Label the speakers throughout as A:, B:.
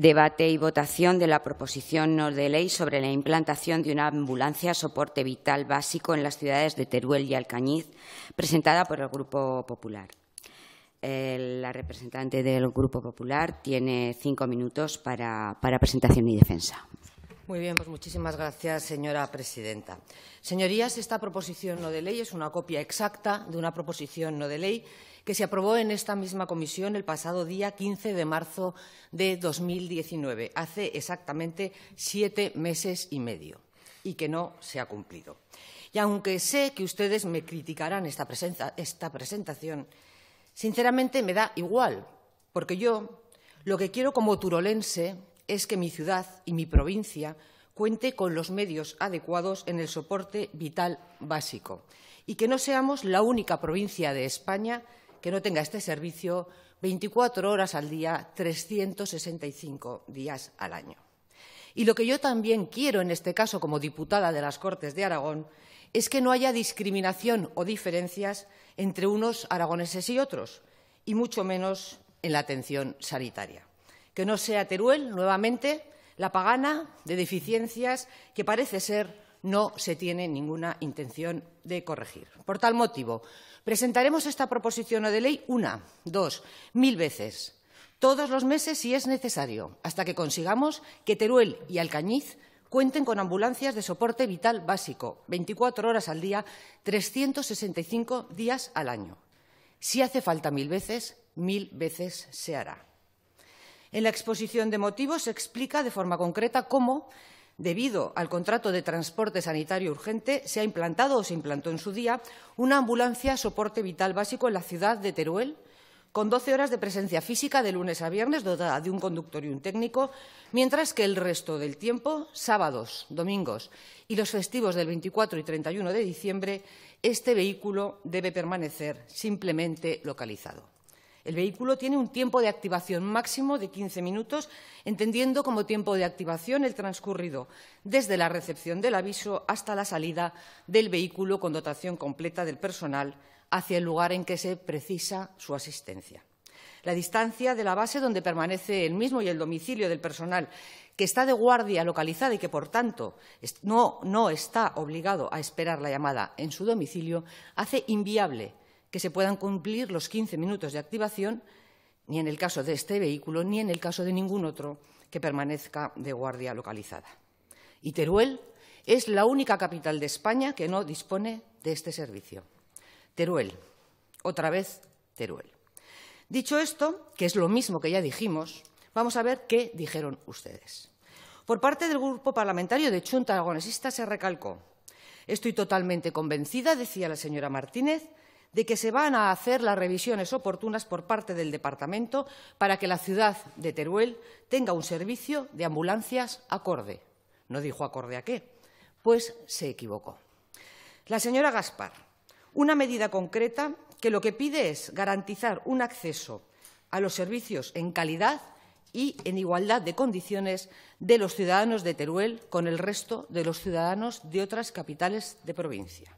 A: debate y votación de la proposición no de ley sobre la implantación de una ambulancia soporte vital básico en las ciudades de Teruel y Alcañiz, presentada por el Grupo Popular. la representante del Grupo Popular tiene cinco minutos para, para presentación y defensa.
B: Muy bien, pues muchísimas gracias, señora presidenta. Señorías, esta proposición no de ley es una copia exacta de una proposición no de ley que se aprobó en esta misma comisión el pasado día 15 de marzo de 2019, hace exactamente siete meses y medio, y que no se ha cumplido. Y aunque sé que ustedes me criticarán esta, presentación, sinceramente me da igual, porque yo lo que quiero como turolense es que mi ciudad y mi provincia cuente con los medios adecuados en el soporte vital básico y que no seamos la única provincia de España que no tenga este servicio 24 horas al día, 365 días al año. Y lo que yo también quiero en este caso como diputada de las Cortes de Aragón es que no haya discriminación o diferencias entre unos aragoneses y otros, y mucho menos en la atención sanitaria. Que no sea Teruel, nuevamente, la pagana de deficiencias que parece ser no se tiene ninguna intención de corregir. Por tal motivo, presentaremos esta proposición de ley una, dos, mil veces, todos los meses si es necesario, hasta que consigamos que Teruel y Alcañiz cuenten con ambulancias de soporte vital básico, 24 horas al día, 365 días al año. Si hace falta mil veces, mil veces se hará. En la exposición de motivos se explica de forma concreta cómo debido al contrato de transporte sanitario urgente, se ha implantado o se implantó en su día una ambulancia soporte vital básico en la ciudad de Teruel, con doce horas de presencia física de lunes a viernes, dotada de un conductor y un técnico, mientras que el resto del tiempo, sábados, domingos y los festivos del 24 y 31 de diciembre, este vehículo debe permanecer simplemente localizado. El vehículo tiene un tiempo de activación máximo de 15 minutos, entendiendo como tiempo de activación el transcurrido desde la recepción del aviso hasta la salida del vehículo con dotación completa del personal hacia el lugar en que se precisa su asistencia. La distancia de la base donde permanece el mismo y el domicilio del personal que está de guardia localizada y que, por tanto, no, no está obligado a esperar la llamada en su domicilio, hace inviable que se puedan cumplir los 15 minutos de activación, ni en el caso de este vehículo, ni en el caso de ningún otro que permanezca de guardia localizada. Y Teruel es la única capital de España que no dispone de este servicio. Teruel, otra vez Teruel. Dicho esto, que es lo mismo que ya dijimos, vamos a ver qué dijeron ustedes. Por parte del grupo parlamentario de Chunta Aragonesista se recalcó Estoy totalmente convencida, decía la señora Martínez, de que se van a hacer las revisiones oportunas por parte del Departamento para que la ciudad de Teruel tenga un servicio de ambulancias acorde. No dijo acorde a qué. Pues se equivocó. La señora Gaspar, una medida concreta que lo que pide es garantizar un acceso a los servicios en calidad y en igualdad de condiciones de los ciudadanos de Teruel con el resto de los ciudadanos de otras capitales de provincia.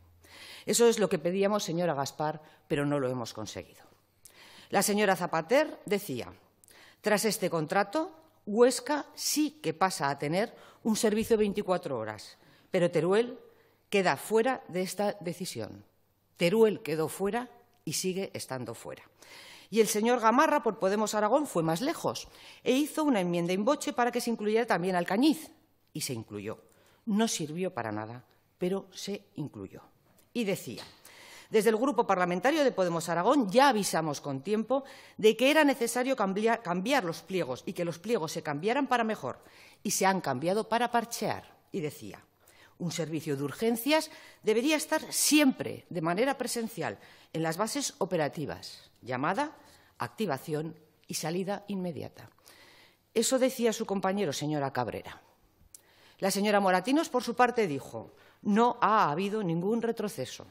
B: Eso es lo que pedíamos, señora Gaspar, pero no lo hemos conseguido. La señora Zapater decía, tras este contrato, Huesca sí que pasa a tener un servicio 24 horas, pero Teruel queda fuera de esta decisión. Teruel quedó fuera y sigue estando fuera. Y el señor Gamarra, por Podemos Aragón, fue más lejos e hizo una enmienda en boche para que se incluyera también Alcañiz. Y se incluyó. No sirvió para nada, pero se incluyó y decía desde el Grupo Parlamentario de Podemos Aragón ya avisamos con tiempo de que era necesario cambiar, los pliegos y que los pliegos se cambiaran para mejor y se han cambiado para parchear. Y decía, un servicio de urgencias debería estar siempre de manera presencial en las bases operativas, llamada, activación y salida inmediata. Eso decía su compañero, señora Cabrera. La señora Moratinos, por su parte, dijo no ha habido ningún retroceso.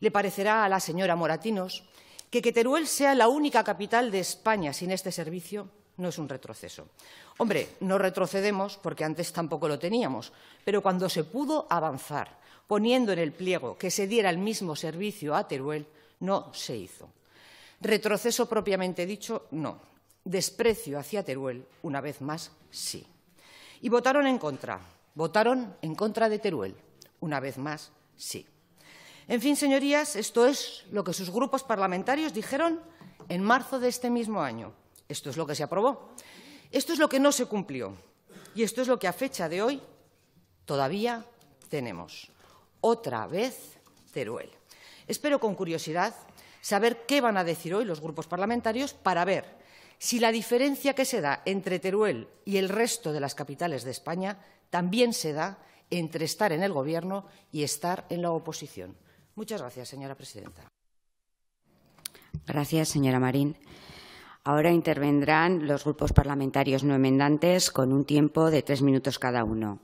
B: Le parecerá a la señora Moratinos que que Teruel sea la única capital de España sin este servicio no es un retroceso. Hombre, no retrocedemos porque antes tampoco lo teníamos, pero cuando se pudo avanzar poniendo en el pliego que se diera el mismo servicio a Teruel, no se hizo. Retroceso propiamente dicho, no. Desprecio hacia Teruel, una vez más, sí. Y votaron en contra. Votaron en contra de Teruel. Una vez más, sí. En fin, señorías, esto es lo que sus grupos parlamentarios dijeron en marzo de este mismo año. Esto es lo que se aprobó. Esto es lo que no se cumplió. Y esto es lo que a fecha de hoy todavía tenemos. Otra vez Teruel. Espero con curiosidad saber qué van a decir hoy los grupos parlamentarios para ver si la diferencia que se da entre Teruel y el resto de las capitales de España también se da entre estar en el Gobierno y estar en la oposición. Muchas gracias, señora presidenta.
A: Gracias, señora Marín. Ahora intervendrán los grupos parlamentarios no enmendantes con un tiempo de tres minutos cada uno.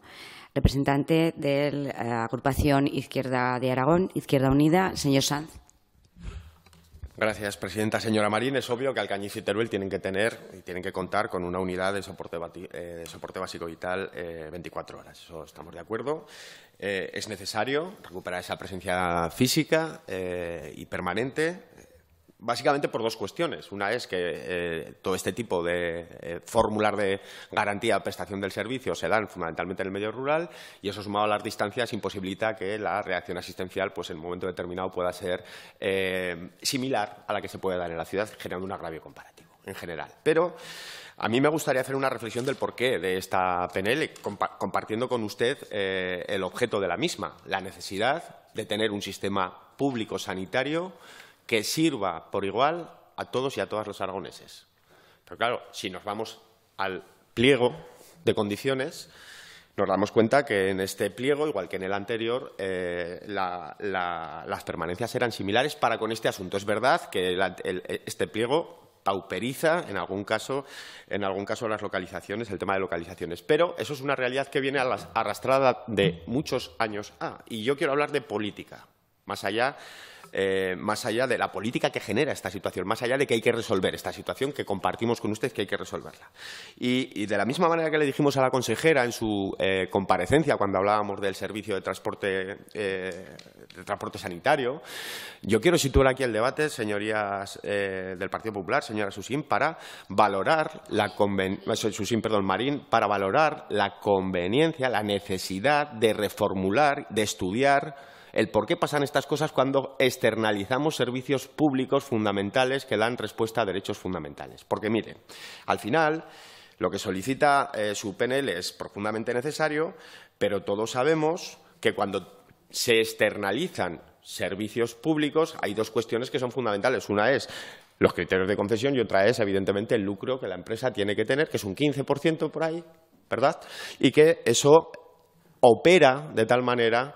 A: Representante de la eh, agrupación Izquierda de Aragón, Izquierda Unida, señor Sanz.
C: Gracias, presidenta. Señora Marín, es obvio que Alcañiz y Teruel tienen que tener y tienen que contar con una unidad de soporte, eh, soporte básico vital 24 eh, horas. Eso estamos de acuerdo. Eh, es necesario recuperar esa presencia física y permanente Básicamente por dos cuestiones. Una es que eh, todo este tipo de eh, fórmula de garantía de prestación del servicio se dan fundamentalmente en el medio rural y eso sumado a las distancias imposibilita que la reacción asistencial pues, en un momento determinado pueda ser eh, similar a la que se puede dar en la ciudad, generando un agravio comparativo en general. Pero a mí me gustaría hacer una reflexión del porqué de esta PNL, compartiendo con usted el objeto de la misma, la necesidad de tener un sistema público sanitario que sirva por igual a todos y a todas los aragoneses. Pero claro, si nos vamos al pliego de condiciones, nos damos cuenta que en este pliego, igual que en el anterior, eh, las permanencias eran similares para con este asunto. Es verdad que este pliego pauperiza en algún caso en algún caso las localizaciones el tema de localizaciones pero eso es una realidad que viene arrastrada de muchos años ah, y yo quiero hablar de política más allá eh, más allá de la política que genera esta situación, más allá de que hay que resolver esta situación que compartimos con ustedes que hay que resolverla. Y, de la misma manera que le dijimos a la consejera en su eh, comparecencia cuando hablábamos del servicio de transporte, eh, de transporte sanitario, yo quiero situar aquí el debate, señorías del Partido Popular, señora Susín, para valorar la Susín, perdón, Marín, para valorar la conveniencia, la necesidad de reformular, de estudiar el por qué pasan estas cosas cuando externalizamos servicios públicos fundamentales que dan respuesta a derechos fundamentales. Porque, mire, al final lo que solicita eh, su PNL es profundamente necesario, pero todos sabemos que cuando se externalizan servicios públicos hay dos cuestiones que son fundamentales. Una es los criterios de concesión y otra es, evidentemente, el lucro que la empresa tiene que tener, que es un 15% por ahí, ¿verdad? Y que eso opera de tal manera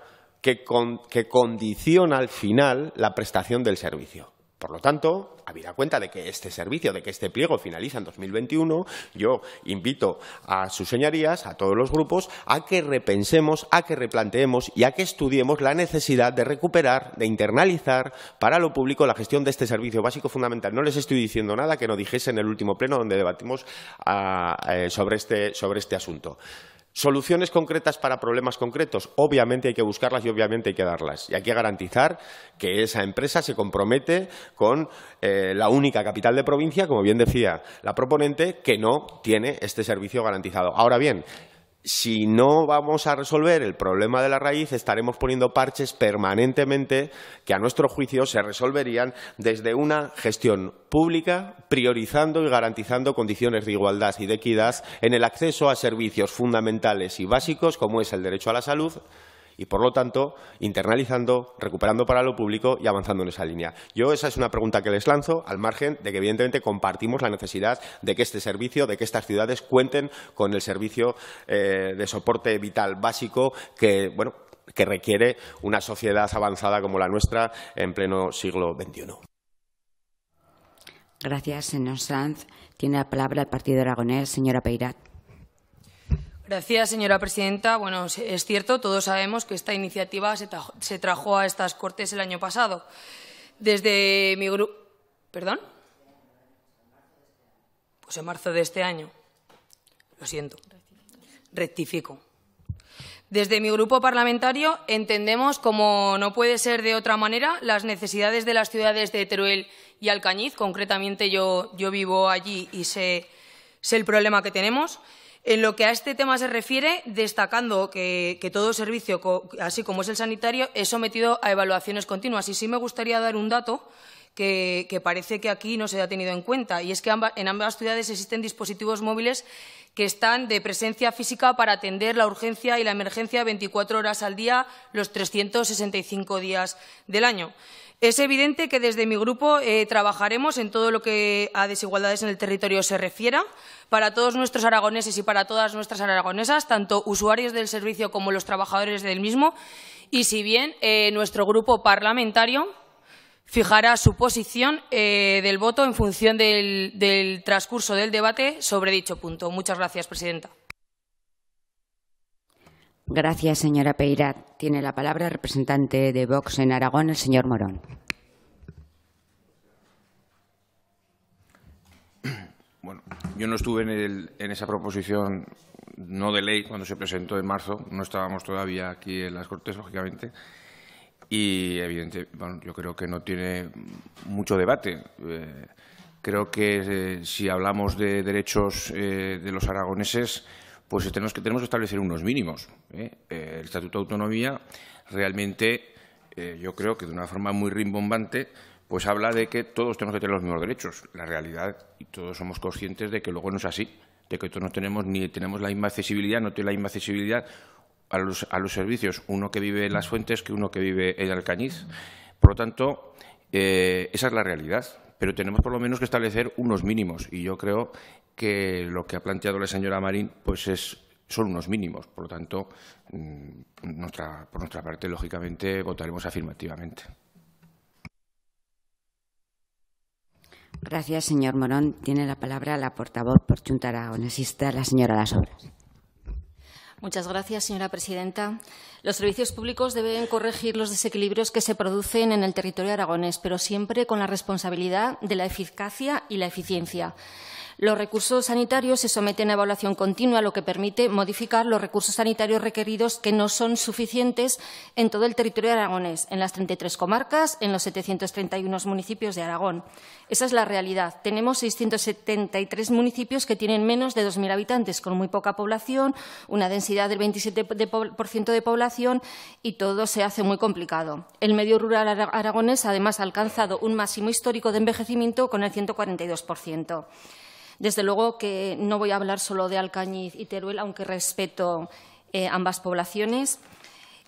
C: que, condiciona al final la prestación del servicio. Por lo tanto, habida cuenta de que este servicio, de que este pliego finaliza en 2021, yo invito a sus señorías, a todos los grupos, a que repensemos, a que replanteemos y a que estudiemos la necesidad de recuperar, de internalizar para lo público la gestión de este servicio básico fundamental. No les estoy diciendo nada que no dijese en el último pleno donde debatimos ah, eh, este, sobre este asunto. Soluciones concretas para problemas concretos. Obviamente hay que buscarlas y obviamente hay que darlas. Y hay que garantizar que esa empresa se compromete con eh, la única capital de provincia, como bien decía la proponente, que no tiene este servicio garantizado. Ahora bien, si no vamos a resolver el problema de la raíz, estaremos poniendo parches permanentemente que a nuestro juicio se resolverían desde una gestión pública, priorizando y garantizando condiciones de igualdad y de equidad en el acceso a servicios fundamentales y básicos como es el derecho a la salud, y, por lo tanto, internalizando, recuperando para lo público y avanzando en esa línea. Yo esa es una pregunta que les lanzo, al margen de que, evidentemente, compartimos la necesidad de que este servicio, de que estas ciudades cuenten con el servicio eh, de soporte vital básico que, bueno, que requiere una sociedad avanzada como la nuestra en pleno siglo XXI.
A: Gracias, señor Sanz. Tiene la palabra el Partido Aragonés, señora Peirat.
D: Gracias, señora presidenta. Bueno, es cierto, todos sabemos que esta iniciativa se, trajo, a estas Cortes el año pasado. Desde mi grupo... ¿Perdón? Pues en marzo de este año. Lo siento. Rectifico. Desde mi grupo parlamentario entendemos, como no puede ser de otra manera, las necesidades de las ciudades de Teruel y Alcañiz. Concretamente yo, vivo allí y sé el problema que tenemos. En lo que a este tema se refiere, destacando que, todo servicio, así como es el sanitario, es sometido a evaluaciones continuas. Y sí me gustaría dar un dato que, parece que aquí no se ha tenido en cuenta, y es que en ambas ciudades existen dispositivos móviles que están de presencia física para atender la urgencia y la emergencia 24 horas al día, los 365 días del año. Es evidente que desde mi grupo eh, trabajaremos en todo lo que a desigualdades en el territorio se refiera, para todos nuestros aragoneses y para todas nuestras aragonesas, tanto usuarios del servicio como los trabajadores del mismo, y si bien eh, nuestro grupo parlamentario fijará su posición eh, del voto en función del transcurso del debate sobre dicho punto. Muchas gracias, presidenta.
A: Gracias, señora Peirat. Tiene la palabra el representante de Vox en Aragón, el señor Morón.
E: Bueno, yo no estuve en, esa proposición no de ley cuando se presentó en marzo. No estábamos todavía aquí en las Cortes, lógicamente. Y, evidentemente, yo creo que no tiene mucho debate. Eh, creo que eh, si hablamos de derechos eh, de los aragoneses pues tenemos que, tenemos que establecer unos mínimos. ¿eh? Eh, el Estatuto de Autonomía realmente, eh, yo creo que de una forma muy rimbombante, pues habla de que todos tenemos que tener los mismos derechos. La realidad, y todos somos conscientes de que luego no es así, de que todos no tenemos ni tenemos la misma accesibilidad, no tiene la misma accesibilidad a los, a los servicios, uno que vive en las fuentes que uno que vive en Alcañiz. Por lo tanto, esa es la realidad pero tenemos por lo menos que establecer unos mínimos y yo creo que lo que ha planteado la señora Marín pues es, son unos mínimos. Por lo tanto, mm, por nuestra parte, lógicamente, votaremos afirmativamente.
A: Gracias, señor Morón. Tiene la palabra la portavoz por Junta Aragonesista, la señora Las Obras.
F: Muchas gracias, señora presidenta. Los servicios públicos deben corregir los desequilibrios que se producen en el territorio aragonés, pero siempre con la responsabilidad de la eficacia y la eficiencia. Los recursos sanitarios se someten a evaluación continua, lo que permite modificar los recursos sanitarios requeridos que no son suficientes en todo el territorio aragonés, en las 33 comarcas, en los 731 municipios de Aragón. Esa es la realidad. Tenemos 673 municipios que tienen menos de 2.000 habitantes, con muy poca población, una densidad del 27% de población y todo se hace muy complicado. El medio rural aragonés, además, ha alcanzado un máximo histórico de envejecimiento con el 142%. Desde luego que no voy a hablar solo de Alcañiz y Teruel, aunque respeto eh, ambas poblaciones.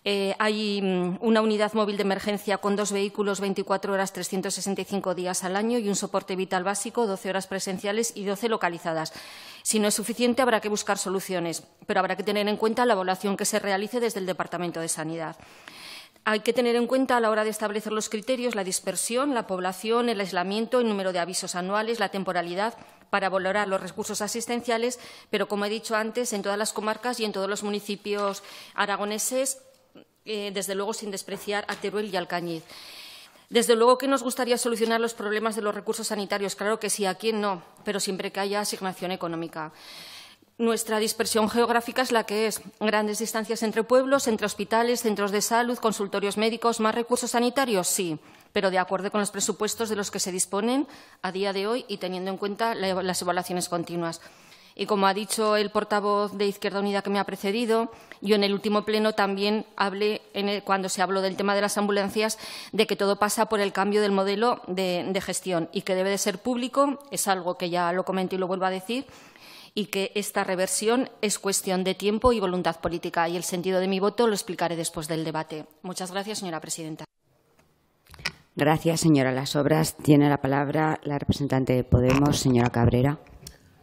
F: Eh, hay mm, una unidad móvil de emergencia con dos vehículos 24 horas 365 días al año y un soporte vital básico, 12 horas presenciales y 12 localizadas. Si no es suficiente, habrá que buscar soluciones, pero habrá que tener en cuenta la evaluación que se realice desde el Departamento de Sanidad. Hay que tener en cuenta a la hora de establecer los criterios la dispersión, la población, el aislamiento, el número de avisos anuales, la temporalidad para valorar los recursos asistenciales, pero como he dicho antes, en todas las comarcas y en todos los municipios aragoneses, eh, desde luego sin despreciar a Teruel y Alcañiz. Desde luego que nos gustaría solucionar los problemas de los recursos sanitarios, claro que sí, a quién no, pero siempre que haya asignación económica. Nuestra dispersión geográfica es la que es. Grandes distancias entre pueblos, entre hospitales, centros de salud, consultorios médicos, más recursos sanitarios, sí pero de acuerdo con los presupuestos de los que se disponen a día de hoy y teniendo en cuenta las evaluaciones continuas. Y como ha dicho el portavoz de Izquierda Unida que me ha precedido, yo en el último pleno también hablé, cuando se habló del tema de las ambulancias, de que todo pasa por el cambio del modelo de, de gestión y que debe de ser público, es algo que ya lo comento y lo vuelvo a decir, y que esta reversión es cuestión de tiempo y voluntad política. Y el sentido de mi voto lo explicaré después del debate.
G: Muchas gracias, señora presidenta.
A: Gracias, señora Las Obras. Tiene la palabra la representante de Podemos, señora Cabrera.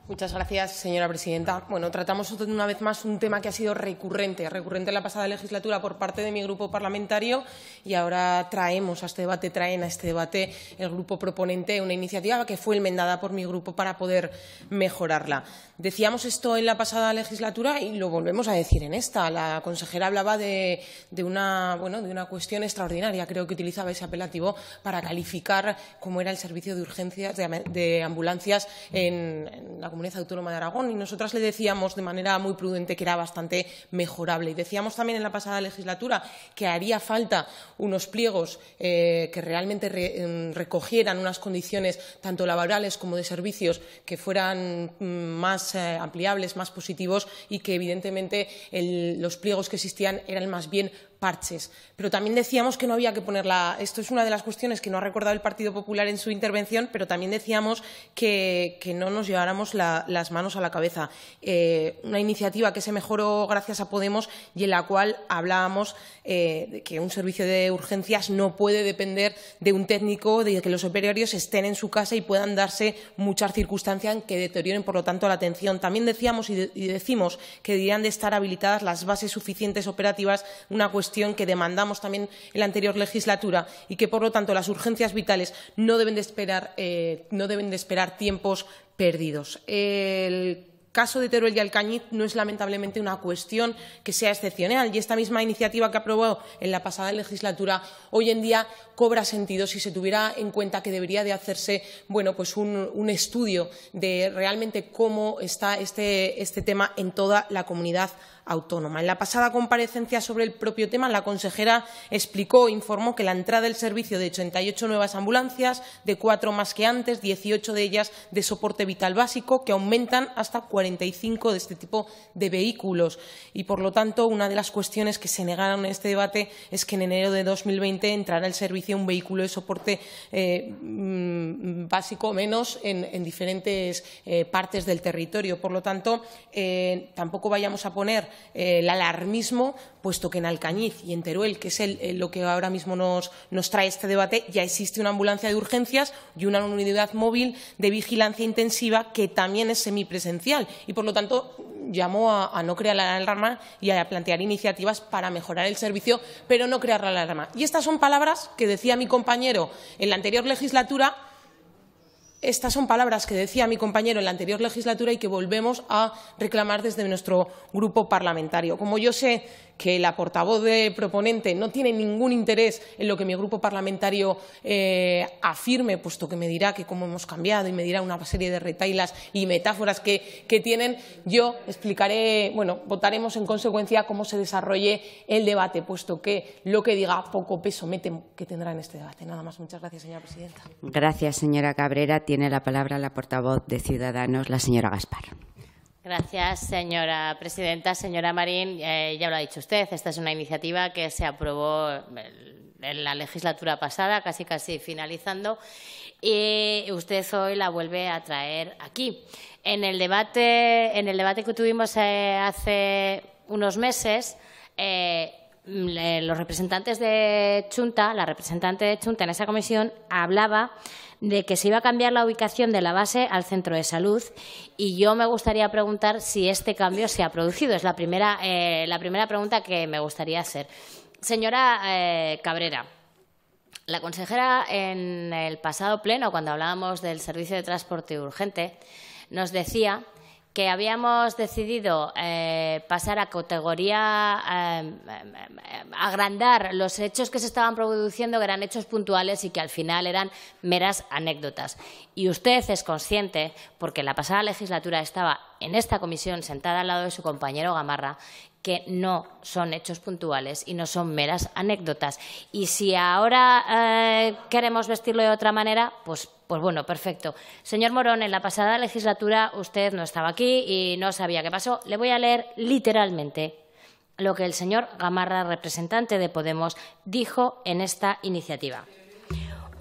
G: Muchas gracias, señora presidenta. Bueno, tratamos una vez más un tema que ha sido recurrente, recurrente en la pasada legislatura por parte de mi grupo parlamentario y ahora traemos a este debate, traen a este debate el grupo proponente una iniciativa que fue enmendada por mi grupo para poder mejorarla. Decíamos esto en la pasada legislatura y lo volvemos a decir en esta. La consejera hablaba de, una, bueno, de una cuestión extraordinaria, creo que utilizaba ese apelativo para calificar cómo era el servicio de urgencias de, ambulancias en, en la comunidad autónoma de Aragón y nosotros le decíamos de manera muy prudente que era bastante mejorable. Y decíamos también en la pasada legislatura que haría falta unos pliegos eh, que realmente mm, recogieran unas condiciones tanto laborales como de servicios que fueran mm, más eh, ampliables, más positivos y que evidentemente los pliegos que existían eran más bien parches. Pero también decíamos que no había que ponerla. Esto es una de las cuestiones que no ha recordado el Partido Popular en su intervención, pero también decíamos que, no nos lleváramos las manos a la cabeza. Eh, una iniciativa que se mejoró gracias a Podemos y en la cual hablábamos eh, de que un servicio de urgencias no puede depender de un técnico, de que los operarios estén en su casa y puedan darse muchas circunstancias que deterioren, por lo tanto, la atención. También decíamos y, decimos que deberían de estar habilitadas las bases suficientes operativas, una cuestión que demandamos también en la anterior legislatura y que, por lo tanto, las urgencias vitales eh, no deben de esperar, tiempos perdidos. El caso de Teruel y Alcañiz no es lamentablemente una cuestión que sea excepcional y esta misma iniciativa que aprobó en la pasada legislatura hoy en día cobra sentido si se tuviera en cuenta que debería de hacerse pues un, estudio de realmente cómo está este, este tema en toda la comunidad autónoma. En la pasada comparecencia sobre el propio tema, la consejera explicó e informó que la entrada del servicio de 88 nuevas ambulancias, de cuatro más que antes, 18 de ellas de soporte vital básico, que aumentan hasta 45 de este tipo de vehículos. Y, por lo tanto, una de las cuestiones que se negaron en este debate es que en enero de 2020 entrará al servicio un vehículo de soporte eh, mm, básico menos en, diferentes eh, partes del territorio. Por lo tanto, eh, tampoco vayamos a poner eh, el alarmismo, puesto que en Alcañiz y en Teruel, que es eh, lo que ahora mismo nos, trae este debate, ya existe una ambulancia de urgencias y una unidad móvil de vigilancia intensiva que también es semipresencial. Y, por lo tanto, llamó a, no crear la alarma y a plantear iniciativas para mejorar el servicio, pero no crear la alarma. Y estas son palabras que decía mi compañero en la anterior legislatura estas son palabras que decía mi compañero en la anterior legislatura y que volvemos a reclamar desde nuestro grupo parlamentario. Como yo sé que la portavoz de proponente no tiene ningún interés en lo que mi grupo parlamentario eh, afirme, puesto que me dirá que cómo hemos cambiado y me dirá una serie de retailas y metáforas que, tienen, yo explicaré, bueno, votaremos en consecuencia cómo se desarrolle el debate, puesto que lo que diga poco peso me que tendrá en este debate. Nada más. Muchas gracias, señora presidenta.
A: Gracias, señora Cabrera. Tiene la palabra la portavoz de Ciudadanos, la señora Gaspar.
H: Gracias, señora presidenta. Señora Marín, eh, ya lo ha dicho usted, esta es una iniciativa que se aprobó en la legislatura pasada, casi casi finalizando, y usted hoy la vuelve a traer aquí. En el debate, en el debate que tuvimos eh, hace unos meses, eh, Mm, eh, los representantes de Chunta, la representante de Chunta en esa comisión hablaba de que se iba a cambiar la ubicación de la base al centro de salud y yo me gustaría preguntar si este cambio se ha producido. Es la primera, eh, la primera pregunta que me gustaría hacer. Señora eh, Cabrera, la consejera en el pasado pleno, cuando hablábamos del servicio de transporte urgente, nos decía que habíamos decidido eh, pasar a categoría, em, em, em, agrandar los hechos que se estaban produciendo, que eran hechos puntuales y que al final eran meras anécdotas. Y usted es consciente, porque la pasada legislatura estaba en esta comisión sentada al lado de su compañero Gamarra, que no son hechos puntuales y no son meras anécdotas. Y si ahora eh, queremos vestirlo de otra manera, pues, pues bueno, perfecto. Señor Morón, en la pasada legislatura usted no estaba aquí y no sabía qué pasó. Le voy a leer literalmente lo que el señor Gamarra, representante de Podemos, dijo en esta iniciativa.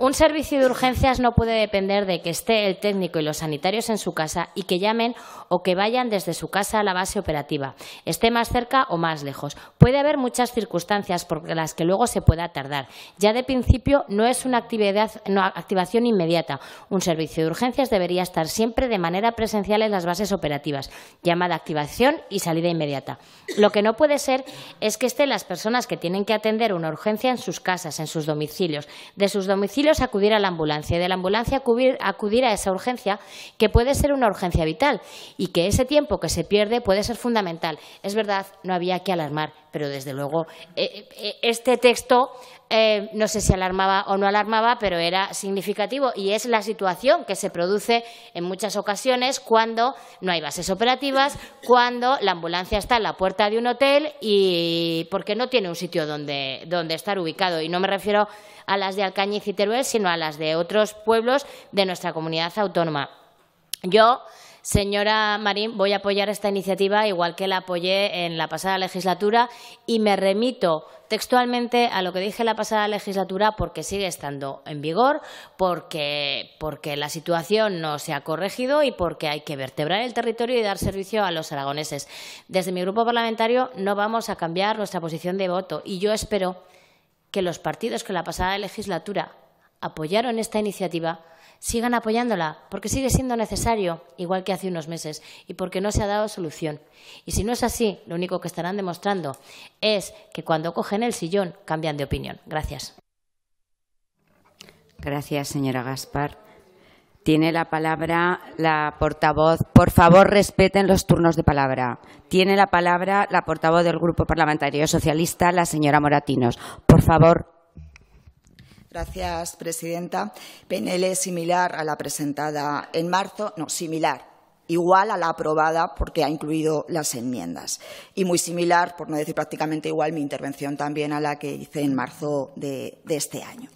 H: Un servicio de urgencias no puede depender de que esté el técnico y los sanitarios en su casa y que llamen o que vayan desde su casa a la base operativa, esté más cerca o más lejos. Puede haber muchas circunstancias por las que luego se pueda tardar. Ya de principio no es una actividad, activación inmediata. Un servicio de urgencias debería estar siempre de manera presencial en las bases operativas, llamada activación y salida inmediata. Lo que no puede ser es que estén las personas que tienen que atender una urgencia en sus casas, en sus domicilios. De sus domicilios acudir a la ambulancia y de la ambulancia acudir, a esa urgencia que puede ser una urgencia vital y que ese tiempo que se pierde puede ser fundamental. Es verdad, no había que alarmar, pero desde luego eh, eh, este texto eh, no sé si alarmaba o no alarmaba, pero era significativo y es la situación que se produce en muchas ocasiones cuando no hay bases operativas, cuando la ambulancia está en la puerta de un hotel y porque no tiene un sitio donde, donde estar ubicado. Y no me refiero a las de Alcañiz y Teruel, sino a las de otros pueblos de nuestra comunidad autónoma. Yo Señora Marín, voy a apoyar esta iniciativa igual que la apoyé en la pasada legislatura y me remito textualmente a lo que dije en la pasada legislatura porque sigue estando en vigor, porque la situación no se ha corregido y porque hay que vertebrar el territorio y dar servicio a los aragoneses. Desde mi grupo parlamentario no vamos a cambiar nuestra posición de voto y yo espero que los partidos que la pasada legislatura apoyaron esta iniciativa sigan apoyándola, porque sigue siendo necesario, igual que hace unos meses, y porque no se ha dado solución. Y si no es así, lo único que estarán demostrando es que cuando cogen el sillón cambian de opinión. Gracias.
A: Gracias, señora Gaspar. Tiene la palabra la portavoz. Por favor, respeten los turnos de palabra. Tiene la palabra la portavoz del Grupo Parlamentario Socialista, la señora Moratinos. Por favor,
I: Gracias, presidenta. PNL es similar a la presentada en marzo, no, similar, igual a la aprobada porque ha incluido las enmiendas. Y muy similar, por no decir prácticamente igual, mi intervención también a la que hice en marzo de este año.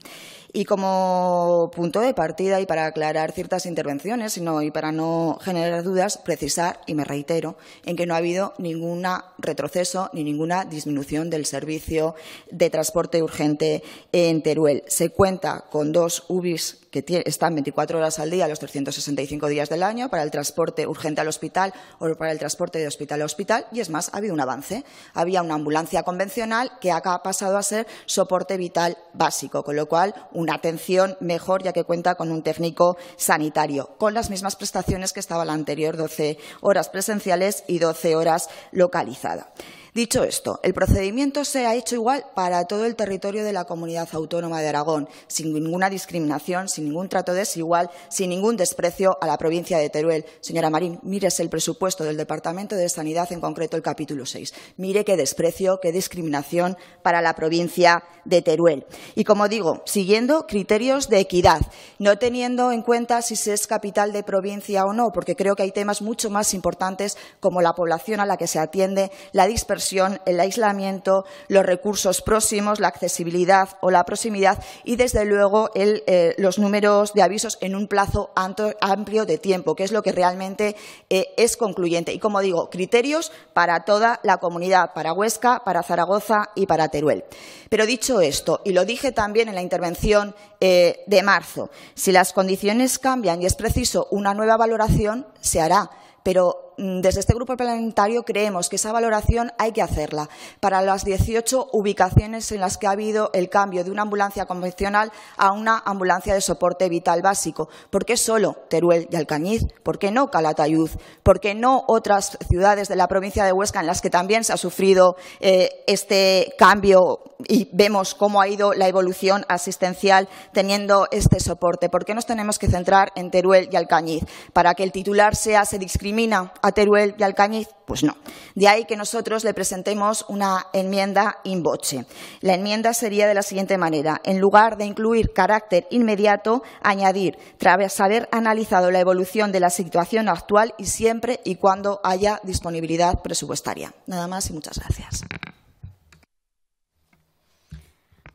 I: Y como punto de partida y para aclarar ciertas intervenciones sino, y para no generar dudas, precisar, y me reitero, en que no ha habido ningún retroceso ni ninguna disminución del servicio de transporte urgente en Teruel. Se cuenta con dos UBIs que están 24 horas al día, los 365 días del año, para el transporte urgente al hospital o para el transporte de hospital a hospital. Y es más, ha habido un avance. Había una ambulancia convencional que ha pasado a ser soporte vital básico, con lo cual un una atención mejor ya que cuenta con un técnico sanitario, con las mismas prestaciones que estaba la anterior, doce horas presenciales y doce horas localizadas. Dicho esto, el procedimiento se ha hecho igual para todo el territorio de la Comunidad Autónoma de Aragón, sin ninguna discriminación, sin ningún trato desigual, sin ningún desprecio a la provincia de Teruel. Señora Marín, mire el presupuesto del Departamento de Sanidad, en concreto el capítulo 6. Mire qué desprecio, qué discriminación para la provincia de Teruel. Y como digo, siguiendo criterios de equidad, no teniendo en cuenta si se es capital de provincia o no, porque creo que hay temas mucho más importantes como la población a la que se atiende, la dispersión el aislamiento, los recursos próximos, la accesibilidad o la proximidad y, desde luego, eh, los números de avisos en un plazo amplio de tiempo, que es lo que realmente eh, es concluyente. Y, como digo, criterios para toda la comunidad, para Huesca, para Zaragoza y para Teruel. Pero dicho esto, y lo dije también en la intervención eh, de marzo, si las condiciones cambian y es preciso una nueva valoración, se hará. Pero Mm, desde este grupo planetario creemos que esa valoración hay que hacerla para las 18 ubicaciones en las que ha habido el cambio de una ambulancia convencional a una ambulancia de soporte vital básico. ¿Por qué solo Teruel y Alcañiz? ¿Por qué no Calatayud? ¿Por qué no otras ciudades de la provincia de Huesca en las que también se ha sufrido eh, este cambio y vemos cómo ha ido la evolución asistencial teniendo este soporte? ¿Por qué nos tenemos que centrar en Teruel y Alcañiz? Para que el titular sea se discrimina a Teruel y Alcañiz, pues no. De ahí que nosotros le presentemos una enmienda in voce. La enmienda sería de la siguiente manera. En lugar de incluir carácter inmediato, añadir, tras haber analizado la evolución de la situación actual y siempre y cuando haya disponibilidad presupuestaria. Nada más y muchas gracias.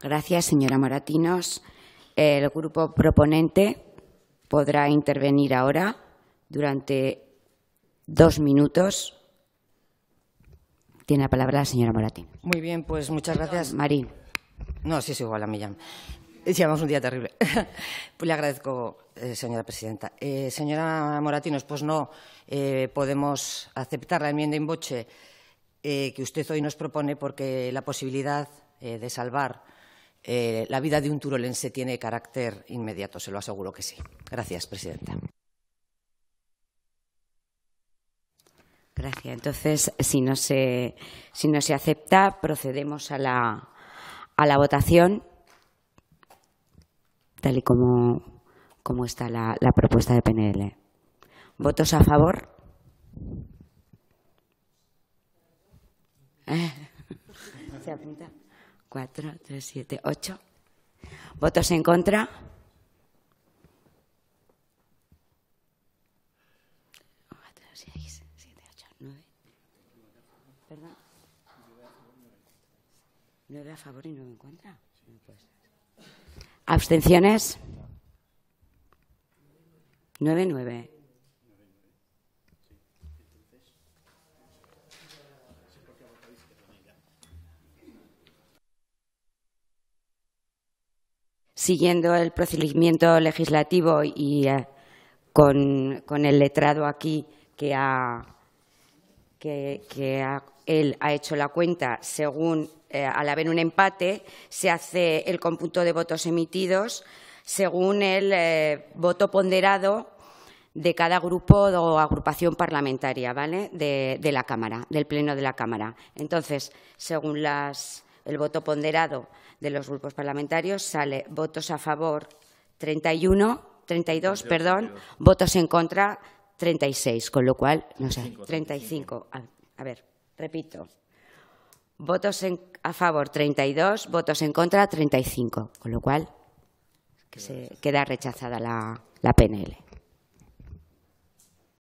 A: Gracias, señora Moratinos. El grupo proponente podrá intervenir ahora durante dos minutos. Tiene la palabra la señora Moratín.
B: Muy bien, pues muchas gracias. Marín. No, sí es igual a Millán. Llevamos un día terrible. Pues le agradezco, eh, señora presidenta. Eh, señora Moratinos, pues no eh, podemos aceptar la enmienda en boche que usted hoy nos propone porque la posibilidad de salvar la vida de un turolense tiene carácter inmediato, se lo aseguro que sí. Gracias, presidenta.
A: Gracias. Entonces, si no se, si no se acepta, procedemos a la, a la votación, tal y como, como está la, la propuesta de PNL. ¿Votos a favor? ¿Se apunta? Cuatro, tres, siete, ocho. ¿Votos en contra? No favor y no en pues. ¿Abstenciones? 9-9. Siguiendo el procedimiento legislativo y eh, con, con, el letrado aquí que ha, que, que ha él ha hecho la cuenta según, eh, al haber un empate, se hace el cómputo de votos emitidos según el eh, voto ponderado de cada grupo o agrupación parlamentaria, ¿vale? De, la Cámara, del Pleno de la Cámara. Entonces, según el voto ponderado de los grupos parlamentarios, sale votos a favor 31, 32, perdón, votos en contra 36, con lo cual, no sé, 35. a ver. Repito, votos a favor 32, votos en contra 35, con lo cual se queda rechazada la, la PNL.